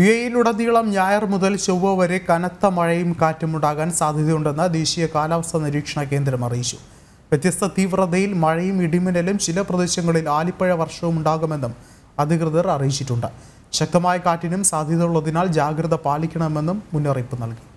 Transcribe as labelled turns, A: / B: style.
A: U എയിലുടനീളം ഞായർ മുതൽ ചൊവ്വ വരെ കനത്ത മഴയും കാറ്റുമുണ്ടാകാൻ സാധ്യതയുണ്ടെന്ന് ദേശീയ കാലാവസ്ഥാ നിരീക്ഷണ കേന്ദ്രം അറിയിച്ചു വ്യത്യസ്ത തീവ്രതയിൽ മഴയും ഇടിമിന്നലും ചില പ്രദേശങ്ങളിൽ ആലിപ്പഴ വർഷവും ഉണ്ടാകുമെന്നും അധികൃതർ അറിയിച്ചിട്ടുണ്ട് ശക്തമായ കാറ്റിനും സാധ്യതയുള്ളതിനാൽ ജാഗ്രത പാലിക്കണമെന്നും മുന്നറിയിപ്പ് നൽകി